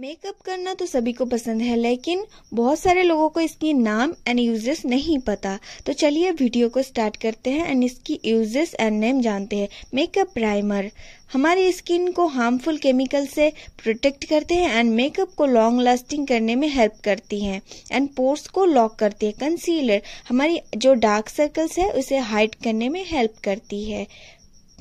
makeup करना तो सभी को पसंद है लेकिन बहुत सारे लोगों को इसकी नाम एंड यूजेस नहीं पता तो चलिए वीडियो को स्टार्ट करते हैं एंड इसकी यूजेस एंड नेम जानते हैं मेकअप प्राइमर हमारी स्किन को हार्मफुल केमिकल से प्रोटेक्ट करते हैं एंड मेकअप को लॉन्ग लास्टिंग करने में हेल्प करती हैं एंड पोर्स को लॉक करती है कंसीलर हमारी जो डार्क सर्कल्स है उसे हाइड करने में हेल्प करती है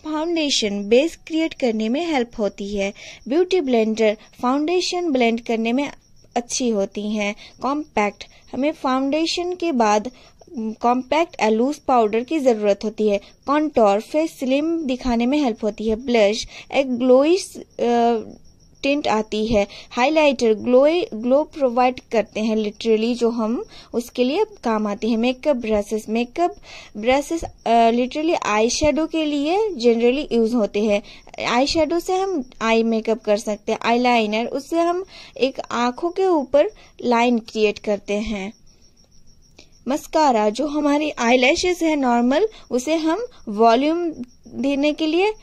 फाउंडेशन बेस क्रिएट करने में हेल्प होती है ब्यूटी ब्लेंडर फाउंडेशन ब्लेंड करने में अच्छी होती हैं कॉम्पैक्ट हमें फाउंडेशन के बाद कॉम्पैक्ट एलूज पाउडर की ज़रूरत होती है कॉन्टोर फेस स्लिम दिखाने में हेल्प होती है ब्लश एक ग्लोइश टिंट आती है हाइलाइटर ग्लो ग्लो प्रोवाइड करते हैं लिटरली जो हम उसके लिए काम आती है makeup brushes makeup brushes literally eye shadow के लिए जनरली यूज होते हैं आई शेडो से हम आई मेकअप कर सकते हैं आई लाइनर उससे हम एक आंखों के ऊपर लाइन क्रिएट करते हैं मस्कारा जो हमारी आई है नॉर्मल उसे हम वॉल्यूम देने के लिए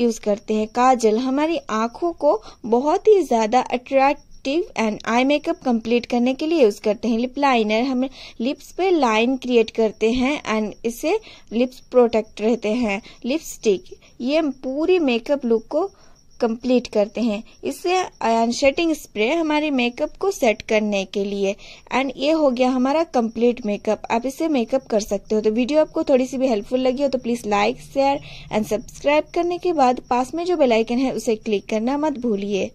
यूज करते हैं काजल हमारी आंखों को बहुत ही ज्यादा attract and eye makeup complete करने के लिए यूज करते हैं लिप लाइनर हम लिप्स पे लाइन क्रिएट करते हैं एंड इसे लिप्स प्रोटेक्ट रहते हैं लिपस्टिक ये पूरी मेकअप लुक को कंप्लीट करते हैं इससे आयन शेडिंग स्प्रे हमारे मेकअप को सेट करने के लिए एंड ये हो गया हमारा कंप्लीट मेकअप आप इससे मेकअप कर सकते हो तो वीडियो आपको थोड़ी सी भी हेल्पफुल लगी हो तो please like share and subscribe करने के बाद पास में जो बेलाइकन है उसे क्लिक करना मत भूलिए